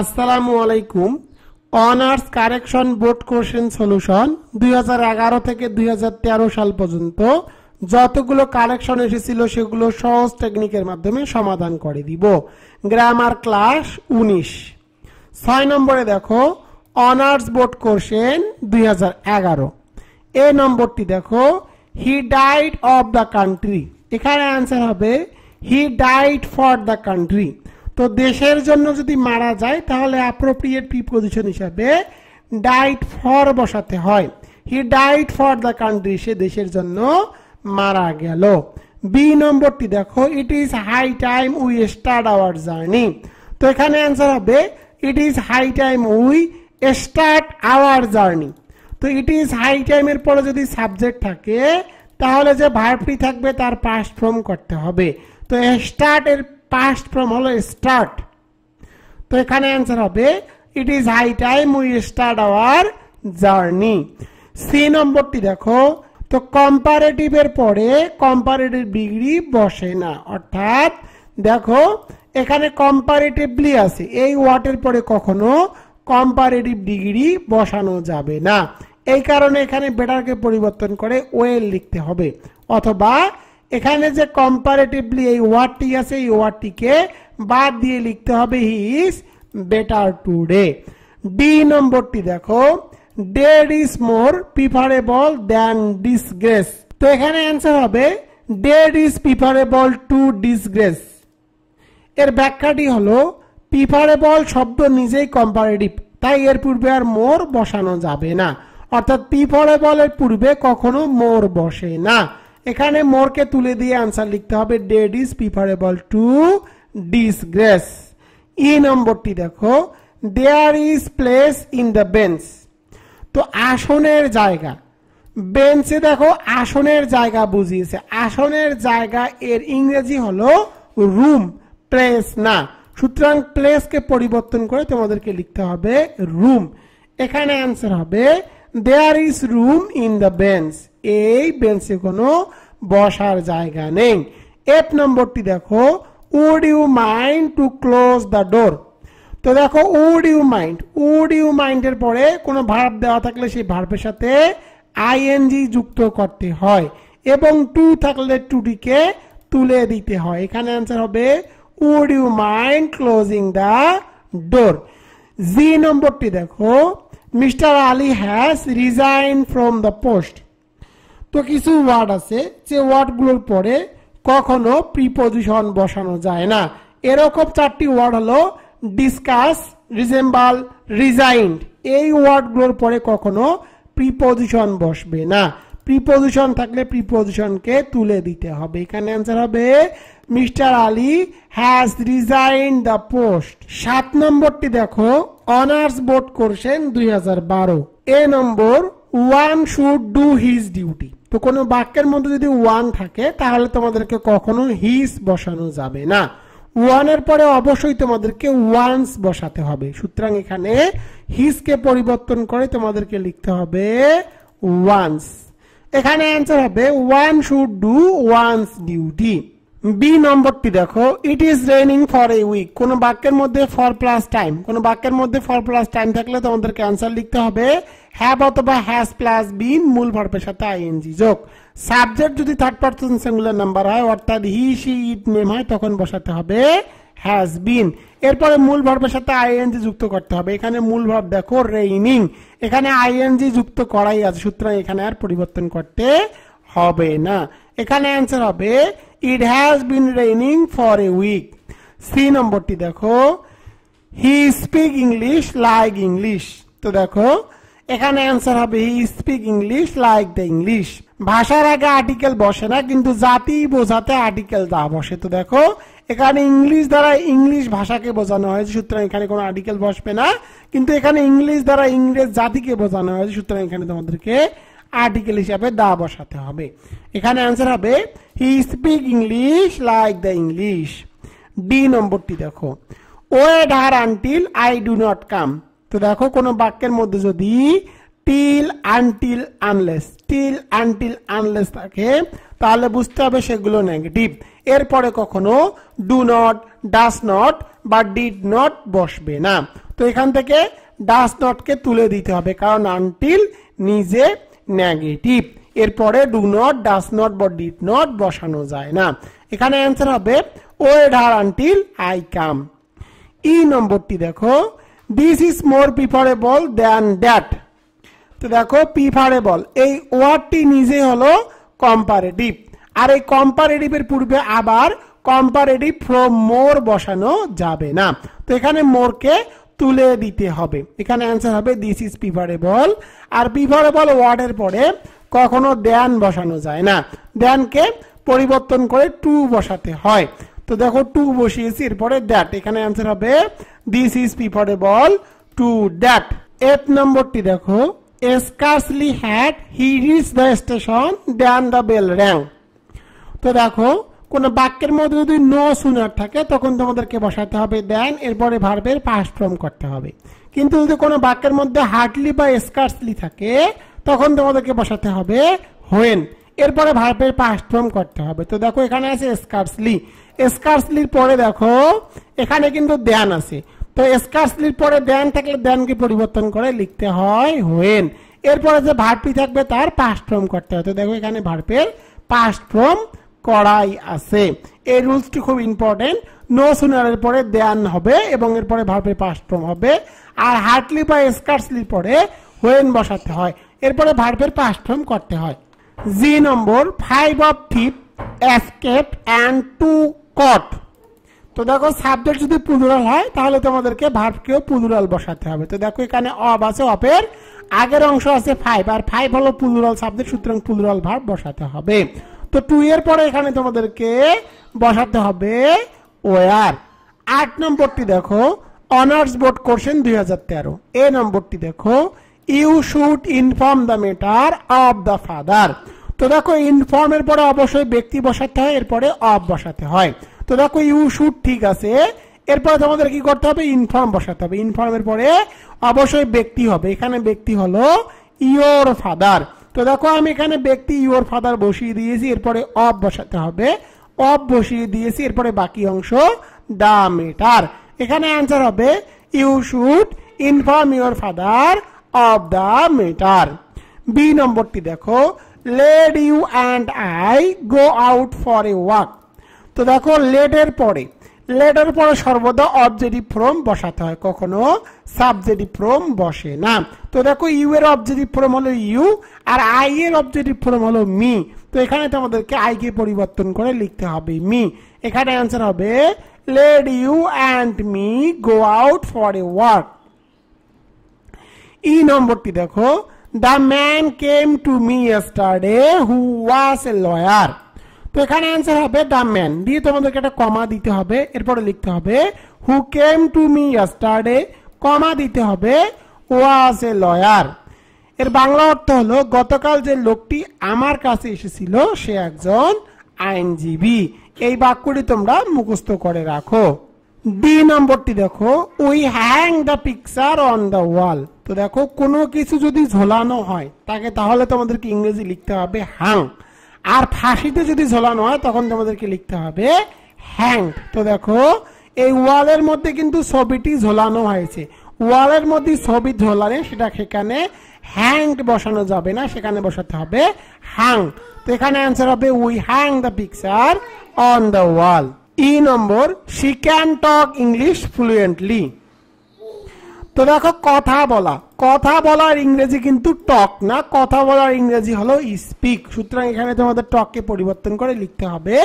আসসালামু আলাইকুম honours correction board question solution দুই থেকে দুই সাল পর্যন্ত যতগুলো কারেকশন এসেছিল সেগুলো সহজ টেকনিকের মাধ্যমে সমাধান করে দিব গ্রামার ক্লাস উনিশ ছয় নম্বরে দেখো অনার্স বোর্ড কোশ্চেন দুই এ নম্বরটি দেখো he died of the country এখানে অ্যান্সার হবে he died for the country তো দেশের জন্য যদি মারা যায় তাহলে অ্যাপ্রোপ্রিয়েট প্রিপোজিশন হিসাবে ডাইট ফর বসাতে হয় হি ডাইট ফর দ্য কান্ট্রি সে দেশের জন্য মারা গেল বি নম্বরটি দেখো it is high time we start our journey তো এখানে অ্যান্সার হবে it is high time we start our journey তো ইট ইজ হাই টাইমের পরে যদি সাবজেক্ট থাকে তাহলে যে ভার্বটি থাকবে তার পাস্ট ফর্ম করতে হবে তো স্টার্ট এর পাস্ট ফর্ম হলো স্টার্ট তো এখানে অ্যান্সার হবে it is high time we start our journey C নম্বরটি দেখো তো কম্পারেটিভের পরে কম্পারেটিভ ডিগ্রি বসে না অর্থাৎ দেখো এখানে কম্পারেটিভলি আছে এই ওয়ার্ডের পরে কখনো কম্পারেটিভ ডিগ্রি বসানো যাবে না এই কারণে এখানে বেটারকে পরিবর্তন করে ওয়েল লিখতে হবে অথবা এখানে যে কম্পারেটিভলি এই ওয়ার্ডটি আছে এই ওয়ার্ডটিকে বাদ দিয়ে লিখতে হবে he is better today D নম্বরটি দেখো dead is more preferable than disgrace তো এখানে অ্যান্সার হবে dead is preferable to disgrace এর ব্যাখ্যাটি হলো প্রিফারেবল শব্দ নিজেই কম্পারেটিভ তাই এর পূর্বে আর মোর বসানো যাবে না অর্থাৎ প্রিফারেবলের পূর্বে কখনো মোর বসে না এখানে মোরকে তুলে দিয়ে আনসার লিখতে হবে dead is preferable to disgrace E নম্বরটি দেখো there is place in the bench তো আসনের জায়গা বেঞ্চে দেখো আসনের জায়গা বুঝিয়েছে আসনের জায়গা এর ইংরেজি হলো রুম প্লেস না সুতরাং প্লেসকে পরিবর্তন করে তোমাদেরকে লিখতে হবে রুম এখানে অ্যান্সার হবে there is room in the bench এই বেঞ্চে কোনো বসার জায়গা নেই এফ নম্বরটি দেখো would you mind to close the door তো দেখো would you mind would you মাইন্ডের পরে কোনো ভার্ব দেওয়া থাকলে সেই ভার্বের সাথে আইএনজি যুক্ত করতে হয় এবং টু থাকলে টুটিকে তুলে দিতে হয় এখানে অ্যান্সার হবে would you mind closing the door G নম্বরটি দেখো mister Ali has resign from the post তো কিছু ওয়ার্ড আছে যে ওয়ার্ডগুলোর পরে কখনো প্রিপজিশন বসানো যায় না এরকম চারটি ওয়ার্ড হলো ডিসকাস রিজেম্বাল রিজাইন্ড এই ওয়ার্ডগুলোর পরে কখনো প্রিপজিশন বসবে না প্রিপজিশন থাকলে প্রিপজিশনকে তুলে দিতে হবে এখানে অ্যান্সার হবে mister Ali has resign the post সাত নম্বরটি দেখো অনার্স বোর্ড করছেন দুই এ নম্বর one should do his duty তো কোনো বাক্যের মধ্যে যদি ওয়ান থাকে তাহলে তোমাদেরকে কখনো হিজ বসানো যাবে না ওয়ানের পরে অবশ্যই তোমাদেরকে ওয়ান্স বসাতে হবে সুতরাং এখানে হিজকে পরিবর্তন করে তোমাদেরকে লিখতে হবে ওয়ান্স এখানে অ্যান্সার হবে one should do one's duty B নম্বরটি দেখো it is raining for a week কোনো বাক্যের মধ্যে ফর প্লাস টাইম কোনো বাক্যের মধ্যে ফর প্লাস টাইম থাকলে তোমাদেরকে অ্যান্সার লিখতে হবে হ্যাভ অথবা হ্যাজ প্লাস বিন মূল ভার্বের সাথে আইএনজি যোগ সাবজেক্ট যদি থার্ড পার্সন সিঙ্গুলার নাম্বার হয় অর্থাৎ হি সি ইট নেম হয় তখন বসাতে হবে হ্যাজ বিন এরপরে মূল ভার্বের সাথে আইএনজি যুক্ত করতে হবে এখানে মূল ভার্ব দেখো রেইনিং এখানে আইএনজি যুক্ত করাই আছে সুতরাং এখানে আর পরিবর্তন করতে হবে না এখানে অ্যান্সার হবে it has been raining for a week C নম্বরটি দেখো he speak English like English তো দেখো এখানে অ্যান্সার হবে he speak English like the English ভাষার আগে আর্টিকেল বসে না কিন্তু জাতি বোঝাতে আর্টিকেল দা বসে তো দেখো এখানে ইংলিশ দ্বারা ইংলিশ ভাষাকে বোঝানো হয়েছে সুতরাং এখানে কোনো আর্টিকেল বসবে না কিন্তু এখানে ইংলিশ দ্বারা ইংরেজ জাতিকে বোঝানো হয়েছে সুতরাং এখানে তোমাদেরকে আর্টিকেল হিসাবে দা বসাতে হবে এখানে অ্যান্সার হবে he speak English like the English D নম্বরটি দেখো ও এ until I do not come তো দেখো কোনো বাক্যের মধ্যে যদি till until unless till until unless থাকে তাহলে বুঝতে হবে সেগুলো নেগেটিভ এরপরে কখনো ডু নট ডাস নট বা ডিড নট বসবে না তো এখান থেকে ডাস নটকে তুলে দিতে হবে কারণ আনটিল নিজে নেগেটিভ এরপরে ডু নট ডাস নট বা ডিড নট বসানো যায় না এখানে অ্যান্সার হবে ও ঢার আনটিল আই কাম ই নম্বরটি দেখো this is more preferable than that তো দেখো প্রিফারেবল এই ওয়ার্ডটি নিজে হলো কম্পারেটিভ আর এই কম্পারেটিভের পূর্বে আবার কম্পারেটিভ ফ্রম মোর বসানো যাবে না তো এখানে মোরকে তুলে দিতে হবে এখানে অ্যান্সার হবে দিস ইজ প্রিফারেবল আর প্রিফারেবল ওয়ার্ডের পরে কখনো ড্যান বসানো যায় না ড্যানকে পরিবর্তন করে টু বসাতে হয় তো দেখো টু বসিয়েছি এরপরে দ্যাট এখানে অ্যান্সার হবে this is preferable to that H নম্বরটি দেখো scarcely had he reach the station than the bell rang তো দেখো কোনো বাক্যের মধ্যে যদি নো সুনার থাকে তখন তোমাদেরকে বসাতে হবে দেন এরপরে ভার্বের পাস ফর্ম করতে হবে কিন্তু যদি কোনো বাক্যের মধ্যে হার্ডলি বা স্কার্সলি থাকে তখন তোমাদেরকে বসাতে হবে হোয়েন এরপরে ভার্বের পাস ফর্ম করতে হবে তো দেখো এখানে আছে স্কার্সলি স্কার্সলির পরে দেখো এখানে কিন্তু দেন আছে তো স্কার্সলির পরে দেন থাকলে দেনকে পরিবর্তন করে লিখতে হয় হোয়েন এরপরে যে ভারপি থাকবে তার পাস্ট ফর্ম করতে হয় তো দেখো এখানে ভারপের পাস্ট ফর্ম করাই আছে এই রুলসটি খুব ইম্পর্টেন্ট নো সুনারের পরে দেন হবে এবং এরপরে ভারপের পাস্ট ফর্ম হবে আর হার্টলি বা স্কার্সলির পরে হোয়েন বসাতে হয় এরপরে ভারপের পাস্ট ফর্ম করতে হয় জি নম্বর five of thief escape and two caught তো দেখো সাবজেক্ট যদি পুনরাল হয় তাহলে তোমাদেরকে ভার্বকেও পুনরাল বসাতে হবে তো দেখো এখানে অব আছে অপের আগের অংশ আছে ফাইভ আর ফাইভ হলো পুনরাল সাবজেক্ট সুতরাং পুনরাল ভার্ব বসাতে হবে তো টু এর পরে এখানে তোমাদেরকে বসাতে হবে ওয়ার আট নম্বরটি দেখো অনার্স বোর্ড কোশ্চেন দুই হাজার তেরো এ নম্বরটি দেখো you should inform the matter of the father তো দেখো ইনফর্মের পরে অবশ্যই ব্যক্তি বসাতে হয় এরপরে অব বসাতে হয় তো দেখো ইউ শুড ঠিক আছে এরপরে তোমাদের কি করতে হবে ইনফর্ম বসাতে হবে ইনফর্মের পরে অবশ্যই ব্যক্তি হবে এখানে ব্যক্তি হলো ইয়োর ফাদার তো দেখো আমি এখানে ব্যক্তি ইয়োর ফাদার বসিয়ে দিয়েছি এরপরে অফ বসাতে হবে অফ বসিয়ে দিয়েছি এরপরে বাকি অংশ দা মেটার এখানে অ্যান্সার হবে you should inform your father of the matter B নম্বরটি দেখো let you and I go out for a walk তো দেখো লেটের পরে লেটের পরে সর্বদা অবজেক্টিভ ফর্ম বসাতে হয় কখনো সাবজেক্টিভ ফর্ম বসে না তো দেখো ইউ এর অবজেক্টিভ ফর্ম হলো ইউ আর আই এর অবজেক্টিভ ফর্ম হলো মি তো এখানে তোমাদেরকে কে পরিবর্তন করে লিখতে হবে মি এখানে অ্যান্সার হবে let you and me go out for a work E নম্বরটি দেখো the man came to me yesterday who was a lawyer তো এখানে অ্যান্সার হবে দ্য ম্যান দিয়ে তোমাদেরকে একটা কমা দিতে হবে এরপরে লিখতে হবে who came to me yesterday comma দিতে হবে ওয়াজ এ লয়ার এর বাংলা অর্থ হলো গতকাল যে লোকটি আমার কাছে এসেছিল সে একজন আইনজীবী এই বাক্যটি তোমরা মুখস্থ করে রাখো ডি নম্বরটি দেখো we hang the picture on the wall তো দেখো কোনো কিছু যদি ঝোলানো হয় তাকে তাহলে তোমাদেরকে ইংরেজি লিখতে হবে হ্যাং আর ফাঁসিতে যদি ঝোলানো হয় তখন তোমাদেরকে লিখতে হবে হ্যাং তো দেখো এই ওয়ালের মধ্যে কিন্তু ছবিটি ঝোলানো হয়েছে ওয়ালের মধ্যে ছবি ঝোলালে সেটা সেখানে হ্যাং বসানো যাবে না সেখানে বসাতে হবে হ্যাং তো এখানে অ্যান্সার হবে we hang the picture on the wall E নম্বর she can talk English fluently তো দেখো কথা বলা কথা বলার ইংরেজি কিন্তু টক না কথা বলার ইংরেজি হলো স্পিক সুতরাং এখানে তোমাদের টককে পরিবর্তন করে লিখতে হবে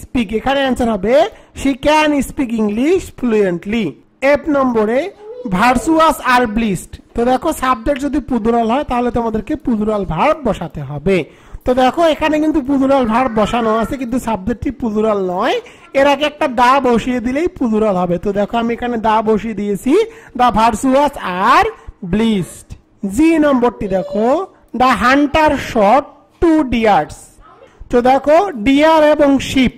স্পিক এখানে অ্যান্সার হবে she can speak English fluently এক নম্বরে ভার্সুয়াস আর ব্লিস্ট তো দেখো সাবজেক্ট যদি পুদুরাল হয় তাহলে তোমাদেরকে পুদুরাল ভার্ব বসাতে হবে তো দেখো এখানে কিন্তু পুজুরাল ভার বসানো আছে কিন্তু সাবজেক্টটি পুজুরাল নয় এর আগে একটা দা বসিয়ে দিলেই পুজুরাল হবে তো দেখো আমি এখানে দা বসিয়ে দিয়েছি দা ভার্সুয়াস আর ব্লিস্ট জি নম্বরটি দেখো the hunter shot two deers তো দেখো ডিয়ার এবং শিপ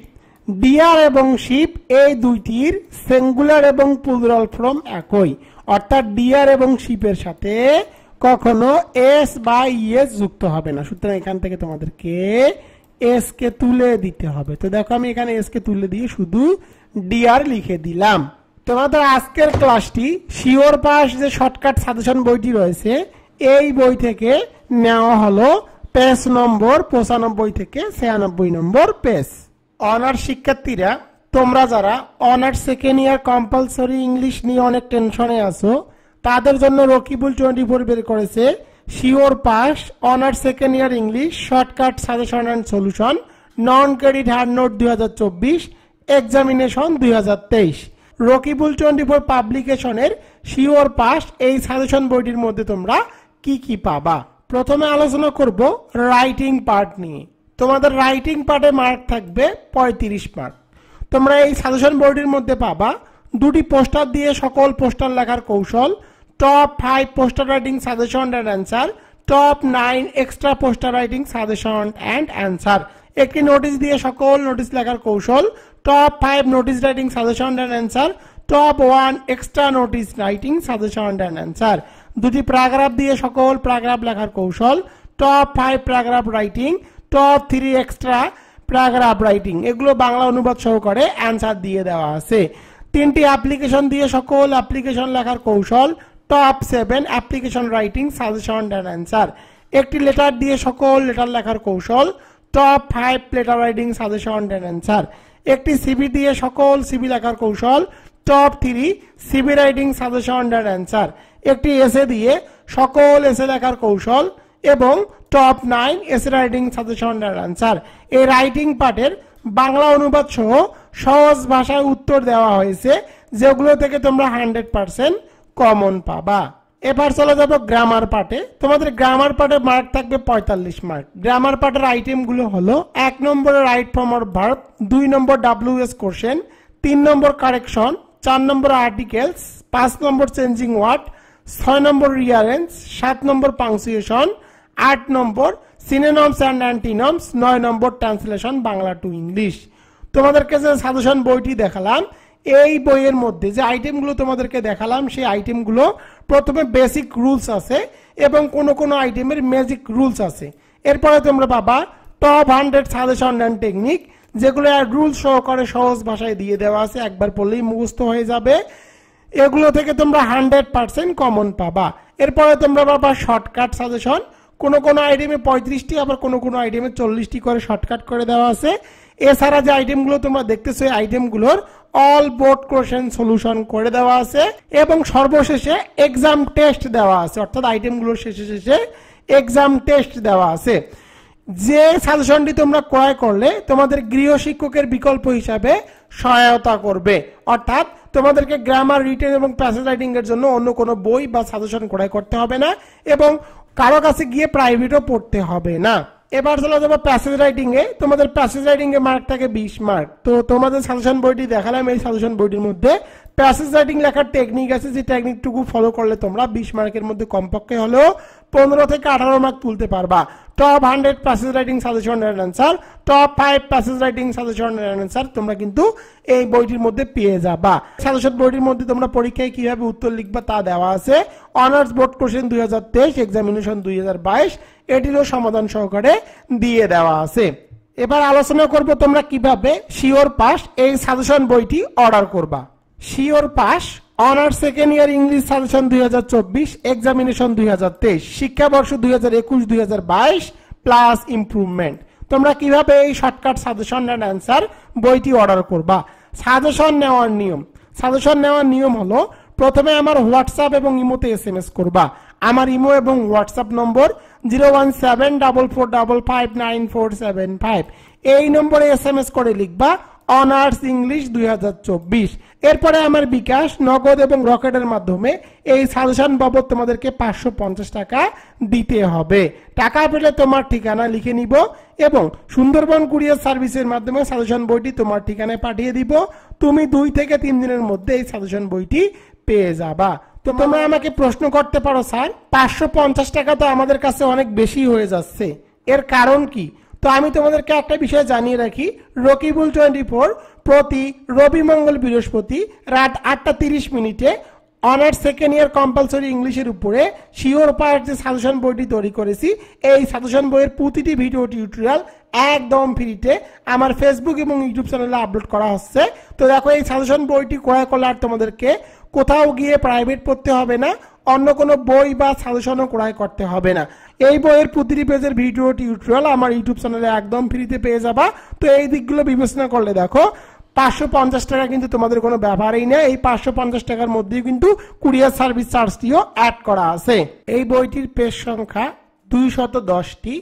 ডিয়ার এবং শিপ এই দুইটির সিঙ্গুলার এবং পুজুরাল ফর্ম একই অর্থাৎ ডিয়ার এবং শিপের সাথে কখনো এস বা ইএস যুক্ত হবে না সুতরাং এখান থেকে তোমাদেরকে এস কে তুলে দিতে হবে তো দেখো আমি এখানে এস কে তুলে দিয়ে শুধু ডিআর লিখে দিলাম তোমাদের আজকের ক্লাসটি শিওর পাস যে শর্টকাট সাজেশন বইটি রয়েছে এই বই থেকে নেওয়া হলো পেজ নম্বর পঁচানব্বই থেকে ছিয়ানব্বই নম্বর পেজ অনার্স শিক্ষার্থীরা তোমরা যারা honours second year compulsory English নিয়ে অনেক টেনশনে আছো তাদের জন্য রকিবুল টোয়েন্টি ফোর বের করেছে sure pass honour second year English shortcut suggestion and solution non credit hand note দুই হাজার চব্বিশ এক্সামিনেশন দুই হাজার তেইশ রকিবুল টোয়েন্টি ফোর পাবলিকেশনের শিওর পাস এই সাজেশন বইটির মধ্যে তোমরা কি কি পাবা প্রথমে আলোচনা করব রাইটিং পার্ট নিয়ে তোমাদের রাইটিং পার্টে মার্ক থাকবে পঁয়ত্রিশ মার্ক তোমরা এই সাজেশন বোর্ডের মধ্যে পাবা দুটি পোস্টার দিয়ে সকল পোস্টার লেখার কৌশল top five poster writing suggestion and answer top nine extra poster writing suggestion and answer একটি নোটিশ দিয়ে সকল নোটিশ লেখার কৌশল top five notice writing suggestion and answer top one extra notice writing suggestion and answer দুটি paragraph দিয়ে সকল paragraph লেখার কৌশল top five paragraph writing top three extra paragraph writing এগুলো বাংলা অনুবাদ সহকারে অ্যান্সার দিয়ে দেওয়া আছে তিনটি অ্যাপ্লিকেশন দিয়ে সকল অ্যাপ্লিকেশন লেখার কৌশল top seven application writing suggestion and answer একটি লেটার দিয়ে সকল লেটার লেখার কৌশল top five letter writing suggestion and answer একটি সিবি দিয়ে সকল সিবি লেখার কৌশল top three CV writing suggestion and answer একটি এসে দিয়ে সকল এসে লেখার কৌশল এবং top nine essay writing suggestion and answer এই রাইটিং পার্টের বাংলা অনুবাদ সহ সহজ ভাষায় উত্তর দেওয়া হয়েছে যেগুলো থেকে তোমরা হান্ড্রেড পারসেন্ট কমন পাবা এবার চলে যাব গ্রামার পার্টে তোমাদের গ্রামার পাটে মার্ক থাকবে পঁয়তাল্লিশ মার্ক গ্রামার পার্টের আইটেমগুলো হলো এক নম্বরের রাইট ফ্রম অর ভার্ব দুই নম্বর ডাব্লিউ এস কোশ্চেন তিন নম্বর কারেকশন চার নম্বর আর্টিকেলস পাঁচ নম্বর চেঞ্জিং ওয়ার্ড ছয় নম্বর রিয়ারেন্স সাত নম্বর পাংসুয়েশন আট নম্বর সিনেনমস অ্যান্ড অ্যান্টিনমস নয় নম্বর ট্রান্সলেশন বাংলা টু ইংলিশ তোমাদেরকে যে সাজেশন বইটি দেখালাম এই বইয়ের মধ্যে যে আইটেমগুলো তোমাদেরকে দেখালাম সেই আইটেমগুলো প্রথমে বেসিক রুলস আছে এবং কোনো কোনো আইটেমের ম্যাজিক রুলস আছে এরপরে তোমরা পাবা top hundred suggestion and technique যেগুলো রুল সহকারে সহজ ভাষায় দিয়ে দেওয়া আছে একবার পড়লেই মুখস্থ হয়ে যাবে এগুলো থেকে তোমরা হান্ড্রেড পার্সেন্ট কমন পাবা এরপরে তোমরা পাবা শর্টকাট সাজেশন কোনো কোনো আইটেমে পঁয়ত্রিশটি আবার কোনো কোনো আইটেমে চল্লিশটি করে শর্টকাট করে দেওয়া আছে এছাড়া যে আইটেমগুলো তোমরা দেখতেছো এই আইটেমগুলোর অল বোর্ড কোশ্চেন সলিউশন করে দেওয়া আছে এবং সর্বশেষে এক্সাম টেস্ট দেওয়া আছে অর্থাৎ আইটেমগুলোর শেষে শেষে এক্সাম টেস্ট দেওয়া আছে যে সাজেশনটি তোমরা ক্রয় করলে তোমাদের গৃহ শিক্ষকের বিকল্প হিসাবে সহায়তা করবে অর্থাৎ তোমাদেরকে গ্রামার রিটেন এবং প্যাসেজ রাইটিং এর জন্য অন্য কোনো বই বা সাজেশন ক্রয় করতে হবে না এবং কারো কাছে গিয়ে প্রাইভেটও পড়তে হবে না এবার চলে যাবো প্যাসেজ রাইটিং এ তোমাদের প্যাসেজ রাইটিং এ মার্ক থাকে বিশ মার্ক তো তোমাদের সাজেশন বইটি দেখালাম এই সাজেশন বইটির মধ্যে প্যাসেজ রাইটিং লেখার টেকনিক আছে যে টেকনিকটুকু ফলো করলে তোমরা বিশ মার্কের মধ্যে কমপক্ষে হলেও পনেরো থেকে আঠারো মার্ক তুলতে পারবা top hundred passage writing suggestion and answer top five passage writing suggestion and answer তোমরা কিন্তু এই বইটির মধ্যে পেয়ে যাবা সাজেশন বইটির মধ্যে তোমরা পরীক্ষায় কিভাবে উত্তর লিখবা তা দেওয়া আছে অনার্স বোর্ড কোশ্চেন দুই হাজার তেইশ এক্সামিনেশন দুই হাজার বাইশ এটিরও সমাধান সহকারে দিয়ে দেওয়া আছে এবার আলোচনা করবো তোমরা কিভাবে শিওর পাস এই সাজেশন বইটি অর্ডার করবা sure pass honours second year English suggestion দুই হাজার চব্বিশ এক্সামিনেশন দুই হাজার তেইশ শিক্ষাবর্ষ দুই হাজার একুশ দুই হাজার বাইশ প্লাস ইম্প্রুভমেন্ট তোমরা কিভাবে এই শর্টকাট সাজেশন অ্যান্ড অ্যান্সার বইটি অর্ডার করবা সাজেশন নেওয়ার নিয়ম সাজেশন নেওয়ার নিয়ম হলো প্রথমে আমার হোয়াটসঅ্যাপ এবং ইমোতে এস এম এস করবা আমার ইমো এবং WhatsApp number zero one seven double four double five nine four seven five এই নম্বরে এস এম এস করে লিখবা অনার্স ইংলিশ দুই হাজার চব্বিশ এরপরে আমার বিকাশ নগদ এবং রকেটের মাধ্যমে এই সাজেশন বাবদ তোমাদেরকে পাঁচশো পঞ্চাশ টাকা দিতে হবে টাকা পেলে তোমার ঠিকানা লিখে নিব এবং সুন্দরবন কুরিয়ার সার্ভিসের মাধ্যমে সাজেশন বইটি তোমার ঠিকানায় পাঠিয়ে দিব তুমি দুই থেকে তিন দিনের মধ্যে এই সাজেশন বইটি পেয়ে যাবা তো তোমরা আমাকে প্রশ্ন করতে পারো স্যার পাঁচশো পঞ্চাশ টাকা তো আমাদের কাছে অনেক বেশি হয়ে যাচ্ছে এর কারণ কি তো আমি তোমাদেরকে একটা বিষয় জানিয়ে রাখি রকিবুল টোয়েন্টি ফোর প্রতি রবি মঙ্গল বৃহস্পতি রাত আটটা তিরিশ মিনিটে অনার্স সেকেন্ড ইয়ার কম্পালসরি ইংলিশের উপরে শিওর পার্ট যে সাজেশন বইটি তৈরি করেছি এই সাজেশন বইয়ের প্রতিটি ভিডিও টিউটোরিয়াল একদম ফ্রিতে আমার ফেসবুক এবং ইউটিউব চ্যানেলে আপলোড করা হচ্ছে তো দেখো এই সাজেশন বইটি ক্রয় করলে আর তোমাদেরকে কোথাও গিয়ে প্রাইভেট পড়তে হবে না অন্য কোনো বই বা সাজেশনও ক্রয় করতে হবে না এই বইয়ের প্রতিটি পেজের ভিডিও টিউটোরিয়াল আমার ইউটিউব চ্যানেলে একদম ফ্রিতে পেয়ে যাবা তো এই দিকগুলো বিবেচনা করলে দেখো পাঁচশো পঞ্চাশ টাকা কিন্তু তোমাদের কোনো ব্যবহারই নেই এই পাঁচশো পঞ্চাশ টাকার মধ্যেই কিন্তু কুরিয়ার সার্ভিস চার্জটিও অ্যাড করা আছে এই বইটির পেজ সংখ্যা দুইশত দশটি